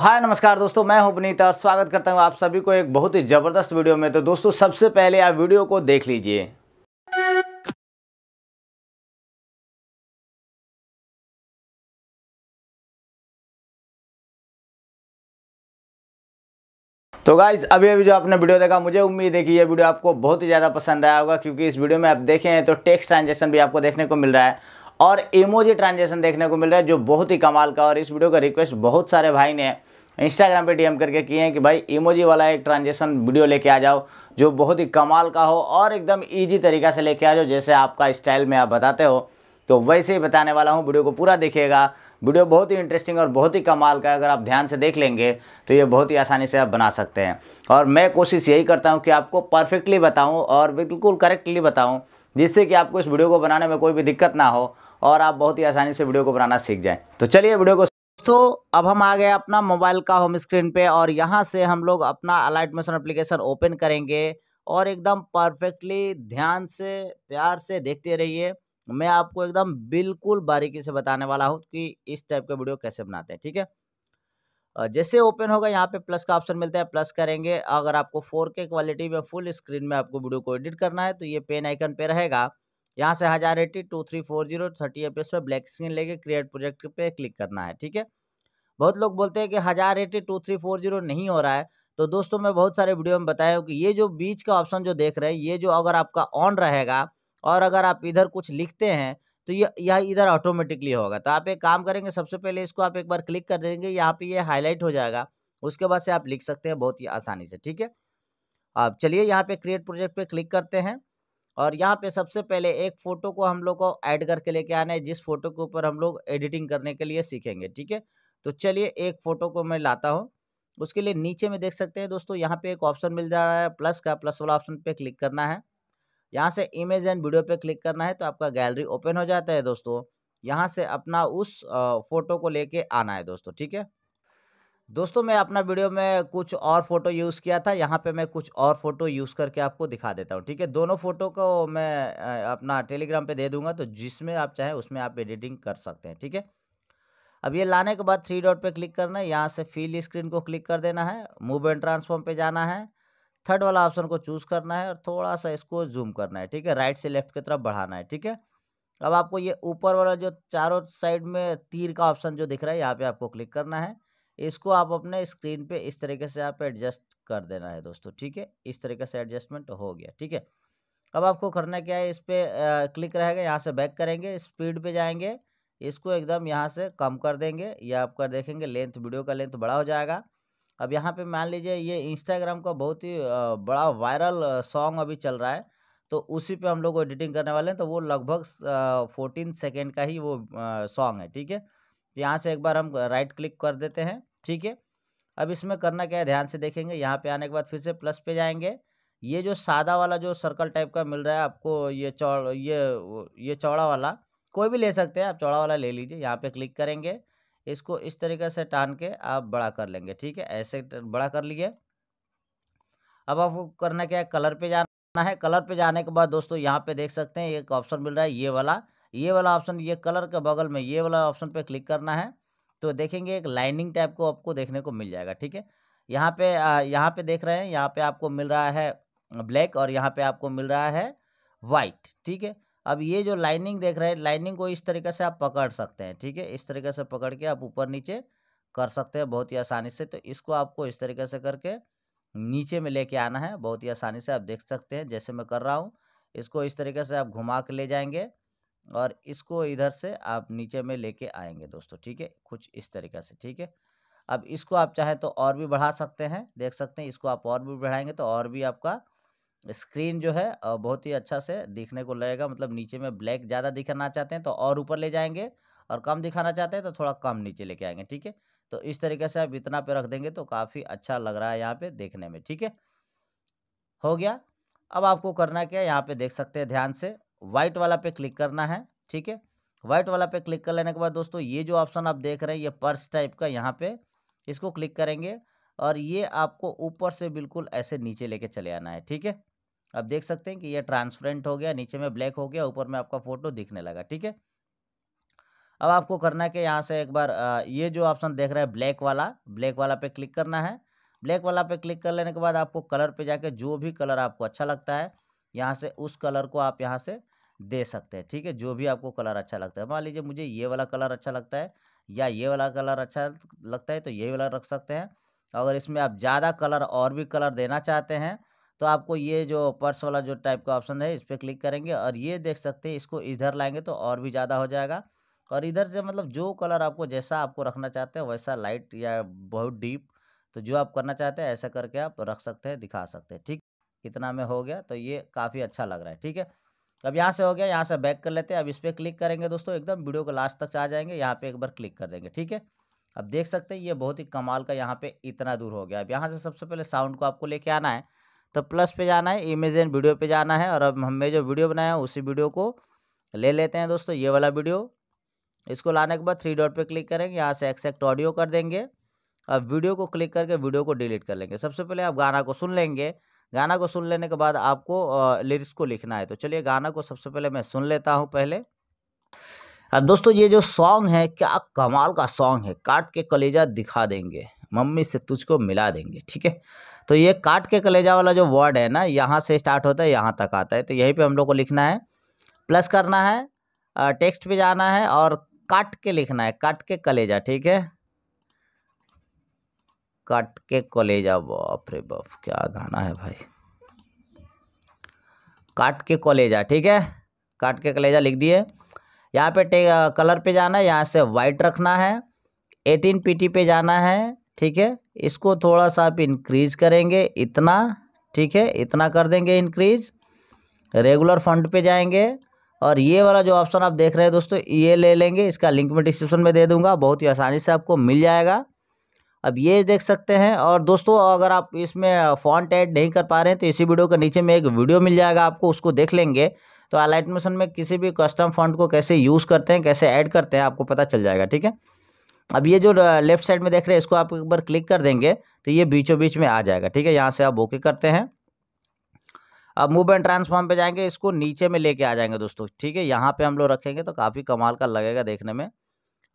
हाय नमस्कार दोस्तों मैं हूं पुनीत और स्वागत करता हूं आप सभी को एक बहुत ही ज़बरदस्त वीडियो में तो दोस्तों सबसे पहले आप वीडियो को देख लीजिए तो गाइज अभी अभी जो आपने वीडियो देखा मुझे उम्मीद है कि ये वीडियो आपको बहुत ही ज़्यादा पसंद आया होगा क्योंकि इस वीडियो में आप देखें तो टेक्स ट्रांजेक्शन भी आपको देखने को मिल रहा है और इमोजी ट्रांजेक्शन देखने को मिल रहा है जो बहुत ही कमाल का और इस वीडियो का रिक्वेस्ट बहुत सारे भाई ने इंस्टाग्राम पे डीएम करके किए हैं कि भाई इमोजी वाला एक ट्रांजेक्शन वीडियो लेके आ जाओ जो बहुत ही कमाल का हो और एकदम ईजी तरीका से लेके आ जाओ जैसे आपका स्टाइल में आप बताते हो तो वैसे ही बताने वाला हूँ वीडियो को पूरा देखिएगा वीडियो बहुत ही इंटरेस्टिंग और बहुत ही कमाल का है अगर आप ध्यान से देख लेंगे तो ये बहुत ही आसानी से आप बना सकते हैं और मैं कोशिश यही करता हूँ कि आपको परफेक्टली बताऊँ और बिल्कुल करेक्टली बताऊँ जिससे कि आपको इस वीडियो को बनाने में कोई भी दिक्कत ना हो और आप बहुत ही आसानी से वीडियो को बनाना सीख जाए तो चलिए वीडियो को दोस्तों अब हम आ गए अपना मोबाइल का होम स्क्रीन पे और यहाँ से हम लोग अपना अलाइट मोशन एप्लीकेशन ओपन करेंगे और एकदम परफेक्टली ध्यान से प्यार से देखते रहिए मैं आपको एकदम बिल्कुल बारीकी से बताने वाला हूँ कि इस टाइप का वीडियो कैसे बनाते हैं ठीक है जैसे ओपन होगा यहाँ पे प्लस का ऑप्शन मिलता है प्लस करेंगे अगर आपको फोर के क्वालिटी में फुल स्क्रीन में आपको वीडियो को एडिट करना है तो ये पेन आइकन पे रहेगा यहाँ से हज़ार eighty two three four zero thirty F पे ब्लैक स्क्रीन लेके क्रिएट प्रोजेक्ट पे क्लिक करना है ठीक है बहुत लोग बोलते हैं कि हज़ार eighty two three four zero नहीं हो रहा है तो दोस्तों मैं बहुत सारे वीडियो में बताया हूँ कि ये जो बीच का ऑप्शन जो देख रहे हैं ये जो अगर आपका ऑन रहेगा और अगर आप इधर कुछ लिखते हैं तो ये यह इधर ऑटोमेटिकली होगा तो आप एक काम करेंगे सबसे पहले इसको आप एक बार क्लिक कर देंगे यहाँ पे ये हाईलाइट हो जाएगा उसके बाद से आप लिख सकते हैं बहुत ही आसानी से ठीक है अब चलिए यहाँ पे क्रिएट प्रोजेक्ट पे क्लिक करते हैं और यहाँ पे सबसे पहले एक फ़ोटो को हम लोग को ऐड करके लेके आना है जिस फोटो के ऊपर हम लोग एडिटिंग करने के लिए सीखेंगे ठीक है तो चलिए एक फ़ोटो को मैं लाता हूँ उसके लिए नीचे में देख सकते हैं दोस्तों यहाँ पे एक ऑप्शन मिल जा रहा है प्लस का प्लस वाला ऑप्शन पे क्लिक करना है यहाँ से इमेज एंड वीडियो पे क्लिक करना है तो आपका गैलरी ओपन हो जाता है दोस्तों यहाँ से अपना उस फ़ोटो को लेके आना है दोस्तों ठीक है दोस्तों मैं अपना वीडियो में कुछ और फ़ोटो यूज़ किया था यहाँ पे मैं कुछ और फ़ोटो यूज़ करके आपको दिखा देता हूँ ठीक है दोनों फ़ोटो को मैं अपना टेलीग्राम पे दे दूंगा तो जिसमें आप चाहें उसमें आप एडिटिंग कर सकते हैं ठीक है अब ये लाने के बाद थ्री डॉट पे क्लिक करना है यहाँ से फील स्क्रीन को क्लिक कर देना है मूव एंड ट्रांसफॉर्म पर जाना है थर्ड वाला ऑप्शन को चूज़ करना है और थोड़ा सा इसको जूम करना है ठीक है राइट से लेफ्ट की तरफ बढ़ाना है ठीक है अब आपको ये ऊपर वाला जो चारों साइड में तीर का ऑप्शन जो दिख रहा है यहाँ पर आपको क्लिक करना है इसको आप अपने स्क्रीन पे इस तरीके से आप एडजस्ट कर देना है दोस्तों ठीक है इस तरीके से एडजस्टमेंट हो गया ठीक है अब आपको करना क्या है इस पर क्लिक रहेगा यहाँ से बैक करेंगे स्पीड पे जाएंगे इसको एकदम यहाँ से कम कर देंगे या आपका देखेंगे लेंथ वीडियो का लेंथ बड़ा हो जाएगा अब यहाँ पे मान लीजिए ये इंस्टाग्राम का बहुत ही बड़ा वायरल सॉन्ग अभी चल रहा है तो उसी पे हम लोग एडिटिंग करने वाले हैं तो वो लगभग फोर्टीन सेकेंड का ही वो सॉन्ग है ठीक है तो यहाँ से एक बार हम राइट क्लिक कर देते हैं ठीक है अब इसमें करना क्या है ध्यान से देखेंगे यहाँ पे आने के बाद फिर से प्लस पे जाएंगे ये जो सादा वाला जो सर्कल टाइप का मिल रहा है आपको ये चौड़ ये ये चौड़ा वाला कोई भी ले सकते हैं आप चौड़ा वाला ले लीजिए यहाँ पे क्लिक करेंगे इसको इस तरीके से टान के आप बड़ा कर लेंगे ठीक है ऐसे बड़ा कर लिए अब आपको करना क्या है कलर पे जाना है कलर पे जाने के बाद दोस्तों यहाँ पे देख सकते हैं एक ऑप्शन मिल रहा है ये वाला ये वाला ऑप्शन ये कलर के बगल में ये वाला ऑप्शन पे क्लिक करना है तो देखेंगे एक लाइनिंग टाइप को आपको देखने को मिल जाएगा ठीक है यहाँ पे यहाँ पे देख रहे हैं यहाँ पे आपको मिल रहा है ब्लैक और यहाँ पे आपको मिल रहा है वाइट ठीक है अब ये जो लाइनिंग देख रहे हैं लाइनिंग को इस तरीके से आप पकड़ सकते हैं ठीक है इस तरीके से पकड़ के आप ऊपर नीचे कर सकते हैं बहुत ही आसानी से तो इसको आपको इस तरीके से करके नीचे में लेके आना है बहुत ही आसानी से आप देख सकते हैं जैसे मैं कर रहा हूँ इसको इस तरीके से आप घुमा के ले जाएंगे और इसको इधर से आप नीचे में लेके आएंगे दोस्तों ठीक है कुछ इस तरीका से ठीक है अब इसको आप चाहें तो और भी बढ़ा सकते हैं देख सकते हैं इसको आप और भी बढ़ाएंगे तो और भी आपका स्क्रीन जो है बहुत ही अच्छा से दिखने को लगेगा मतलब नीचे में ब्लैक ज़्यादा दिखाना चाहते हैं तो और ऊपर ले जाएंगे और कम दिखाना चाहते हैं तो थोड़ा कम नीचे लेके आएंगे ठीक है तो इस तरीके से आप इतना पे रख देंगे तो काफ़ी अच्छा लग रहा है यहाँ पे देखने में ठीक है हो गया अब आपको करना क्या यहाँ पे देख सकते हैं ध्यान से व्हाइट वाला पे क्लिक करना है ठीक है व्हाइट वाला पे क्लिक कर लेने के बाद दोस्तों ये जो ऑप्शन आप देख रहे हैं ये पर्स टाइप का यहाँ पे इसको क्लिक करेंगे और ये आपको ऊपर से बिल्कुल ऐसे नीचे लेके चले आना है ठीक है अब देख सकते हैं कि ये ट्रांसपेरेंट हो गया नीचे में ब्लैक हो गया ऊपर में आपका फोटो दिखने लगा ठीक है अब आपको करना है कि यहाँ से एक बार ये जो ऑप्शन देख रहे हैं ब्लैक वाला ब्लैक वाला पे क्लिक करना है ब्लैक वाला पे क्लिक कर लेने के बाद आपको कलर पे जाके जो भी कलर आपको अच्छा लगता है यहाँ से उस कलर को आप यहाँ से दे सकते हैं ठीक है जो भी आपको कलर अच्छा लगता है मान लीजिए मुझे ये वाला कलर अच्छा लगता है या ये वाला कलर अच्छा लगता है तो ये वाला रख सकते हैं अगर इसमें आप ज़्यादा कलर और भी कलर देना चाहते हैं तो आपको ये जो पर्स वाला जो टाइप का ऑप्शन है इस पर क्लिक करेंगे और ये देख सकते हैं इसको इधर लाएंगे तो और भी ज़्यादा हो जाएगा और इधर से मतलब जो कलर आपको जैसा आपको रखना चाहते हैं वैसा लाइट या बहुत डीप तो जो आप करना चाहते हैं ऐसा करके आप रख सकते हैं दिखा सकते हैं ठीक कितना में हो गया तो ये काफ़ी अच्छा लग रहा है ठीक है तो अब यहाँ से हो गया यहाँ से बैक कर लेते हैं अब इस पर क्लिक करेंगे दोस्तों एकदम वीडियो को लास्ट तक आ जाएंगे यहाँ पे एक बार क्लिक कर देंगे ठीक है अब देख सकते हैं ये बहुत ही कमाल का यहाँ पे इतना दूर हो गया अब यहाँ से सबसे पहले साउंड को आपको लेके आना है तो प्लस पे जाना है इमेज एंड वीडियो पे जाना है और अब हमने जो वीडियो बनाया है उसी वीडियो को ले लेते हैं दोस्तों ये वाला वीडियो इसको लाने के बाद थ्री डॉट पर क्लिक करेंगे यहाँ से एक्सेक्ट ऑडियो कर देंगे अब वीडियो को क्लिक करके वीडियो को डिलीट कर लेंगे सबसे पहले आप गाना को सुन लेंगे गाना को सुन लेने के बाद आपको लिरिक्स को लिखना है तो चलिए गाना को सबसे पहले मैं सुन लेता हूँ पहले अब दोस्तों ये जो सॉन्ग है क्या कमाल का सॉन्ग है काट के कलेजा दिखा देंगे मम्मी से तुझको मिला देंगे ठीक है तो ये काट के कलेजा वाला जो वर्ड है ना यहाँ से स्टार्ट होता है यहाँ तक आता है तो यहीं पे हम लोग को लिखना है प्लस करना है टेक्स्ट पे जाना है और काट के लिखना है काट के कलेजा ठीक है काट के कलेजा बाप रे बाप क्या गाना है भाई काट के कलेजा ठीक है काट के कलेजा लिख दिए यहाँ पे कलर पे जाना है यहाँ से वाइट रखना है एटीन पीटी पे जाना है ठीक है इसको थोड़ा सा आप इंक्रीज करेंगे इतना ठीक है इतना कर देंगे इंक्रीज रेगुलर फंड पे जाएंगे और ये वाला जो ऑप्शन आप देख रहे हैं दोस्तों ये ले लेंगे इसका लिंक मैं डिस्क्रिप्शन में दे दूंगा बहुत ही आसानी से आपको मिल जाएगा अब ये देख सकते हैं और दोस्तों अगर आप इसमें फॉन्ट ऐड नहीं कर पा रहे हैं तो इसी वीडियो के नीचे में एक वीडियो मिल जाएगा आपको उसको देख लेंगे तो अलाइट में किसी भी कस्टम फॉन्ट को कैसे यूज़ करते हैं कैसे ऐड करते हैं आपको पता चल जाएगा ठीक है अब ये जो लेफ्ट साइड में देख रहे हैं इसको आप एक बार क्लिक कर देंगे तो ये बीचों बीच में आ जाएगा ठीक है यहाँ से आप ओके करते हैं अब मूव एंड ट्रांसफॉर्म पे जाएंगे इसको नीचे में लेके आ जाएंगे दोस्तों ठीक है यहाँ पे हम लोग रखेंगे तो काफ़ी कमाल का लगेगा देखने में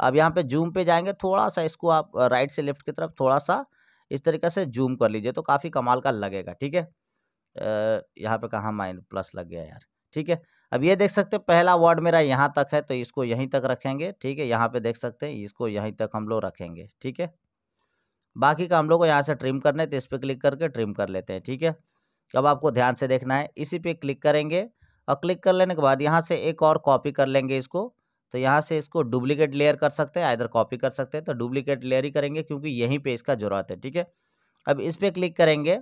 अब यहाँ पे जूम पे जाएंगे थोड़ा सा इसको आप राइट से लेफ्ट की तरफ थोड़ा सा इस तरीके से जूम कर लीजिए तो काफ़ी कमाल का लगेगा ठीक है यहाँ पे कहाँ माइन प्लस लग गया यार ठीक है अब ये देख सकते हैं पहला वर्ड मेरा यहाँ तक है तो इसको यहीं तक रखेंगे ठीक है यहाँ पे देख सकते हैं इसको यहीं तक हम लोग रखेंगे ठीक है बाकी का हम लोग को यहाँ से ट्रिम करना है तो इस पर क्लिक करके ट्रिम कर लेते हैं ठीक है अब आपको ध्यान से देखना है इसी पे क्लिक करेंगे और क्लिक कर लेने के बाद यहाँ से एक और कॉपी कर लेंगे इसको तो यहाँ से इसको डुप्लीकेट लेयर कर सकते हैं इधर कॉपी कर सकते हैं तो डुप्लीकेट लेयर ही करेंगे क्योंकि यहीं पे इसका ज़रूरत है ठीक है अब इस पर क्लिक करेंगे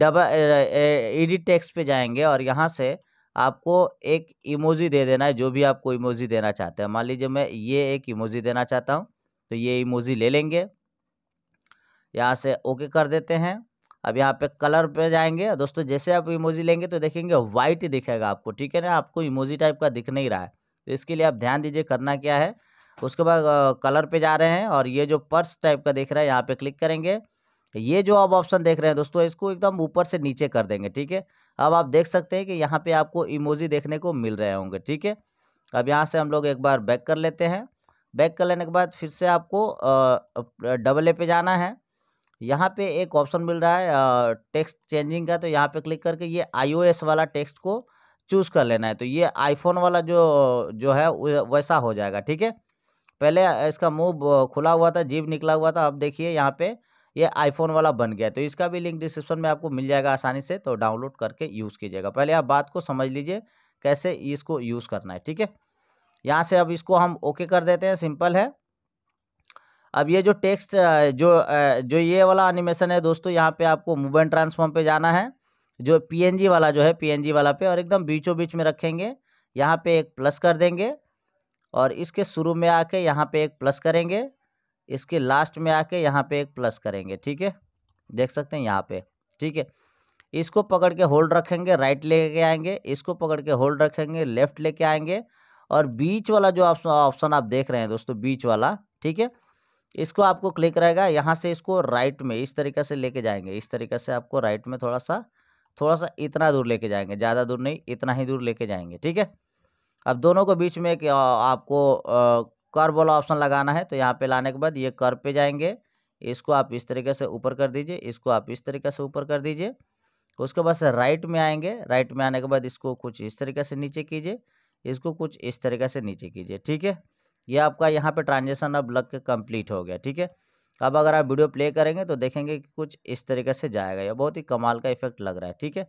डबल एडिट टेक्स्ट पे जाएंगे और यहाँ से आपको एक इमोजी दे देना है जो भी आपको इमोजी देना चाहते हैं मान लीजिए मैं ये एक इमोजी देना चाहता हूँ तो ये इमोजी ले लेंगे यहाँ से ओके कर देते हैं अब यहाँ पे कलर पे जाएंगे दोस्तों जैसे आप इमोजी लेंगे तो देखेंगे ही दिखेगा आपको ठीक है ना आपको इमोजी टाइप का दिख नहीं रहा है तो इसके लिए आप ध्यान दीजिए करना क्या है उसके बाद कलर पे जा रहे हैं और ये जो पर्स टाइप का देख रहा है यहाँ पे क्लिक करेंगे ये जो आप ऑप्शन देख रहे हैं दोस्तों इसको एकदम ऊपर से नीचे कर देंगे ठीक है अब आप देख सकते हैं कि यहाँ पे आपको इमोजी देखने को मिल रहे होंगे ठीक है अब यहाँ से हम लोग एक बार बैक कर लेते हैं बैक कर लेने के बाद फिर से आपको डबल ए पे जाना है यहाँ पे एक ऑप्शन मिल रहा है टेक्स्ट चेंजिंग का तो यहाँ पे क्लिक करके ये आई वाला टेक्स्ट को चूज़ कर लेना है तो ये आईफोन वाला जो जो है वैसा हो जाएगा ठीक है पहले इसका मुंह खुला हुआ था जीभ निकला हुआ था अब देखिए यहाँ पे ये आईफोन वाला बन गया तो इसका भी लिंक डिस्क्रिप्शन में आपको मिल जाएगा आसानी से तो डाउनलोड करके यूज़ कीजिएगा पहले आप बात को समझ लीजिए कैसे इसको यूज़ करना है ठीक है यहाँ से अब इसको हम ओके कर देते हैं सिंपल है अब ये जो टेक्स्ट जो जो ये वाला एनिमेशन है दोस्तों यहाँ पे आपको मूवमेंट ट्रांसफॉर्म पे जाना है जो पीएनजी वाला जो है पीएनजी वाला पे और एकदम बीचों बीच में रखेंगे यहाँ पे एक प्लस कर देंगे और इसके शुरू में आके यहाँ पे एक प्लस करेंगे इसके लास्ट में आके यहाँ पे एक प्लस करेंगे ठीक है देख सकते हैं यहाँ पे ठीक है इसको पकड़ के होल्ड रखेंगे राइट कर आएंगे इसको पकड़ के होल्ड रखेंगे लेफ्ट लेके आएंगे और बीच वाला जो ऑप्शन आप देख रहे हैं दोस्तों बीच वाला ठीक है इसको आपको क्लिक रहेगा यहाँ से इसको राइट में इस तरीके से लेके जाएंगे इस तरीके से आपको राइट में थोड़ा सा थोड़ा सा इतना दूर लेके जाएंगे ज़्यादा दूर नहीं इतना ही दूर लेके जाएंगे ठीक है अब दोनों को बीच में एक आपको कर वाला ऑप्शन लगाना है तो यहाँ पे लाने के बाद ये कर पे जाएंगे इसको आप इस तरीके से ऊपर कर दीजिए इसको आप इस तरीके से ऊपर कर दीजिए उसके बाद राइट में आएंगे राइट में आने के बाद इसको कुछ इस तरीके से नीचे कीजिए इसको कुछ इस तरीके से नीचे कीजिए ठीक है ये आपका यहाँ पे ट्रांजेक्शन अब लग के कम्प्लीट हो गया ठीक है अब अगर आप वीडियो प्ले करेंगे तो देखेंगे कि कुछ इस तरीके से जाएगा यह बहुत ही कमाल का इफेक्ट लग रहा है ठीक है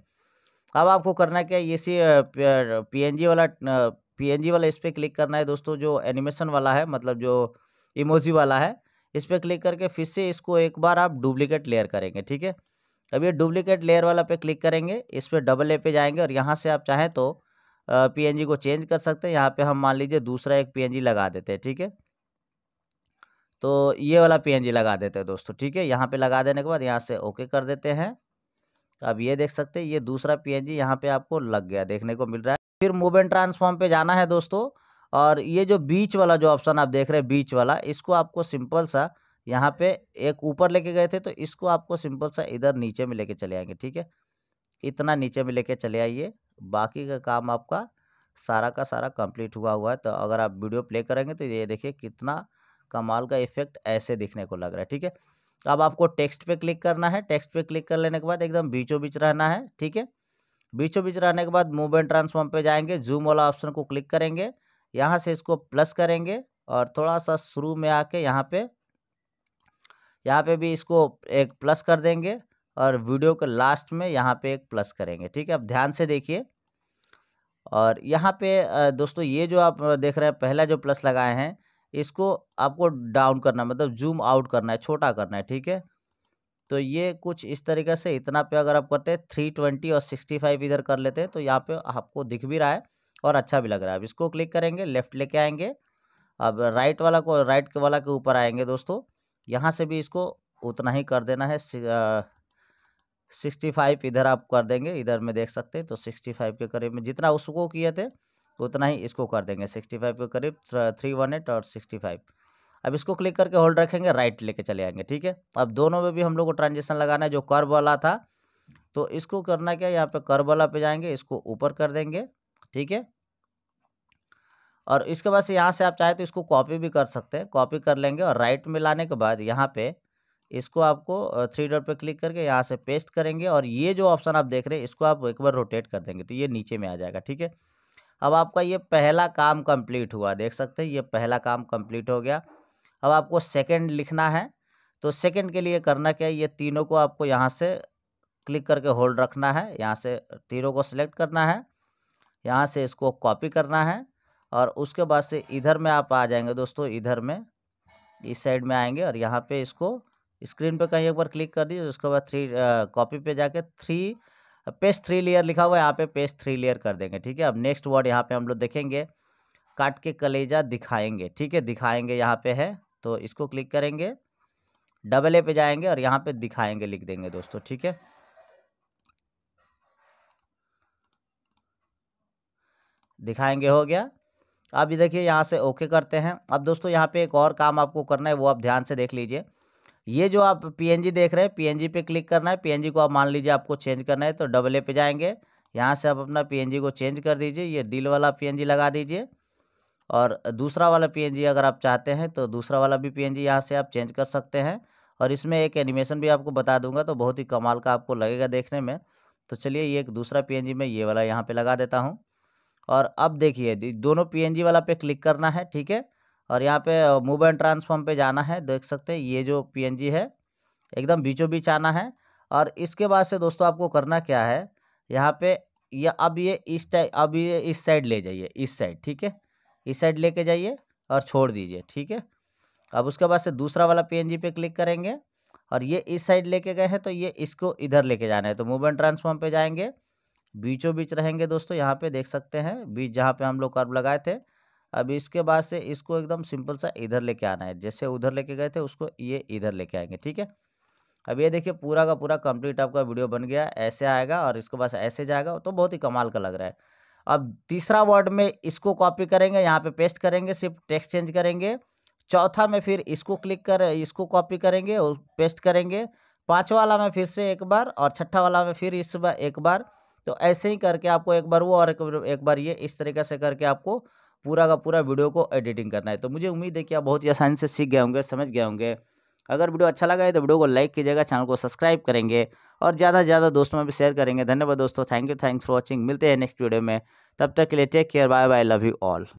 अब आपको करना क्या है इसी पीएनजी वाला पी वाला इस पर क्लिक करना है दोस्तों जो एनिमेशन वाला है मतलब जो इमोजी वाला है इस पर क्लिक करके फिर से इसको एक बार आप डुप्लीकेट लेयर करेंगे ठीक है अब ये डुप्लीकेट लेयर वाला पे क्लिक करेंगे इस पर डबल ए पे जाएंगे और यहाँ से आप चाहें तो पीएनजी को चेंज कर सकते हैं यहाँ पे हम मान लीजिए दूसरा एक पीएनजी लगा देते हैं ठीक है तो ये वाला पी लगा देते हैं दोस्तों ठीक है यहाँ पे लगा देने के बाद यहाँ से ओके कर देते हैं तो अब ये देख सकते हैं ये दूसरा पी एन जी यहाँ पे आपको लग गया देखने को मिल रहा है फिर मूव एंड ट्रांसफॉर्म पे जाना है दोस्तों और ये जो बीच वाला जो ऑप्शन आप देख रहे हैं बीच वाला इसको आपको सिंपल सा यहाँ पे एक ऊपर लेके गए थे तो इसको आपको सिंपल सा इधर नीचे में लेके चले आएंगे ठीक है इतना नीचे में लेके चले आइए बाकी का काम आपका सारा का सारा कंप्लीट हुआ हुआ है तो अगर आप वीडियो प्ले करेंगे तो ये देखिए कितना कमाल का इफेक्ट ऐसे दिखने को लग रहा है ठीक है अब आपको टेक्स्ट पे क्लिक करना है टेक्स्ट पे क्लिक कर लेने के बाद एकदम बीचों बीच रहना है ठीक है बीचों बीच रहने के बाद मूवमेंट एंड ट्रांसफॉर्म पे जाएंगे जूम वाला ऑप्शन को क्लिक करेंगे यहाँ से इसको प्लस करेंगे और थोड़ा सा शुरू में आके यहाँ पे यहाँ पे भी इसको एक प्लस कर देंगे और वीडियो के लास्ट में यहाँ पे एक प्लस करेंगे ठीक है अब ध्यान से देखिए और यहाँ पे दोस्तों ये जो आप देख रहे हैं पहला जो प्लस लगाए हैं इसको आपको डाउन करना है मतलब जूम आउट करना है छोटा करना है ठीक है तो ये कुछ इस तरीके से इतना पे अगर आप करते हैं थ्री ट्वेंटी और सिक्सटी फाइव इधर कर लेते हैं तो यहाँ पे आपको दिख भी रहा है और अच्छा भी लग रहा है अब इसको क्लिक करेंगे लेफ्ट लेके आएंगे अब राइट वाला को राइट के वाला के ऊपर आएंगे दोस्तों यहाँ से भी इसको उतना ही कर देना है सिक्सटी फाइव इधर आप कर देंगे इधर में देख सकते हैं तो सिक्सटी फाइव के करीब में जितना उसको किए थे तो उतना ही इसको कर देंगे सिक्सटी फाइव के करीब थ्री वन एट और सिक्सटी फाइव अब इसको क्लिक करके होल्ड रखेंगे राइट लेके चले आएंगे ठीक है अब दोनों में भी हम लोग को ट्रांजेक्शन लगाना है जो कर्व वाला था तो इसको करना क्या यहाँ पे कर्व वाला पे जाएंगे इसको ऊपर कर देंगे ठीक है और इसके बाद से यहाँ से आप चाहे तो इसको कॉपी भी कर सकते हैं कॉपी कर लेंगे और राइट में लाने के बाद यहाँ पे इसको आपको थ्री डॉट पे क्लिक करके यहाँ से पेस्ट करेंगे और ये जो ऑप्शन आप देख रहे हैं इसको आप एक बार रोटेट कर देंगे तो ये नीचे में आ जाएगा ठीक है अब आपका ये पहला काम कंप्लीट हुआ देख सकते हैं ये पहला काम कंप्लीट हो गया अब आपको सेकंड लिखना है तो सेकंड के लिए करना क्या है ये तीनों को आपको यहाँ से क्लिक करके होल्ड रखना है यहाँ से तीनों को सिलेक्ट करना है यहाँ से इसको कॉपी करना है और उसके बाद से इधर में आप आ जाएंगे दोस्तों इधर में इस साइड में आएंगे और यहाँ पे इसको स्क्रीन पे कहीं एक बार क्लिक कर दीजिए उसके बाद थ्री कॉपी पे जाके थ्री पेज थ्री लेयर लिखा हुआ है यहाँ पे पेज थ्री लेयर कर देंगे ठीक है अब नेक्स्ट वर्ड यहाँ पे हम लोग देखेंगे काट के कलेजा दिखाएंगे ठीक है दिखाएंगे यहाँ पे है तो इसको क्लिक करेंगे डबल ए पे जाएंगे और यहाँ पे दिखाएंगे लिख देंगे दोस्तों ठीक है दिखाएंगे हो गया अब ये देखिए यहाँ से ओके करते हैं अब दोस्तों यहाँ पे एक और काम आपको करना है वो आप ध्यान से देख लीजिए ये जो आप पी देख रहे हैं पी पे क्लिक करना है पी को आप मान लीजिए आपको चेंज करना है तो डबल ए पे जाएंगे यहाँ से आप अपना पी को चेंज कर दीजिए ये दिल वाला पी लगा दीजिए और दूसरा वाला पी अगर आप चाहते हैं तो दूसरा वाला भी पीएनजी यहाँ से आप चेंज कर सकते हैं और इसमें एक एनिमेशन भी आपको बता दूंगा तो बहुत ही कमाल का आपको लगेगा देखने में तो चलिए ये एक दूसरा पीएनजी में ये वाला यहाँ पे लगा देता हूँ और अब देखिए दोनों पी वाला पे क्लिक करना है ठीक है और यहाँ पे मूव एंड ट्रांसफॉर्म पे जाना है देख सकते हैं ये जो पीएनजी है एकदम बीचों बीच आना है और इसके बाद से दोस्तों आपको करना क्या है यहाँ पे या अब ये इस टाइप अब ये इस साइड ले जाइए इस साइड ठीक है इस साइड लेके जाइए और छोड़ दीजिए ठीक है अब उसके बाद से दूसरा वाला पी पे क्लिक करेंगे और ये इस साइड लेके गए हैं तो ये इसको इधर लेके जाना है तो मूव एंड ट्रांसफॉर्म पर जाएंगे बीचों बीच रहेंगे दोस्तों यहाँ पे देख सकते हैं बीच जहाँ पे हम लोग कर्व लगाए थे अब इसके बाद से इसको एकदम सिंपल सा इधर लेके आना है जैसे उधर लेके गए थे उसको ये इधर लेके आएंगे ठीक है अब ये देखिए पूरा का पूरा कंप्लीट आपका वीडियो बन गया ऐसे आएगा और इसके पास ऐसे जाएगा तो बहुत ही कमाल का लग रहा है अब तीसरा वर्ड में इसको कॉपी करेंगे यहाँ पे पेस्ट करेंगे सिर्फ टेक्स्ट चेंज करेंगे चौथा में फिर इसको क्लिक कर इसको कॉपी करेंगे और पेस्ट करेंगे पाँचवा वाला में फिर से एक बार और छठा वाला में फिर इस बार एक बार तो ऐसे ही करके आपको एक बार वो और एक बार ये इस तरीके से करके आपको पूरा का पूरा वीडियो को एडिटिंग करना है तो मुझे उम्मीद है कि आप बहुत ही आसानी से सीख गए होंगे समझ गए होंगे अगर वीडियो अच्छा लगा है तो वीडियो को लाइक कीजिएगा चैनल को सब्सक्राइब करेंगे और ज़्यादा से ज़्यादा दोस्तों में भी शेयर करेंगे धन्यवाद दोस्तों thank you thanks for watching मिलते हैं नेक्स्ट वीडियो में तब तक के लिए take care bye bye love you all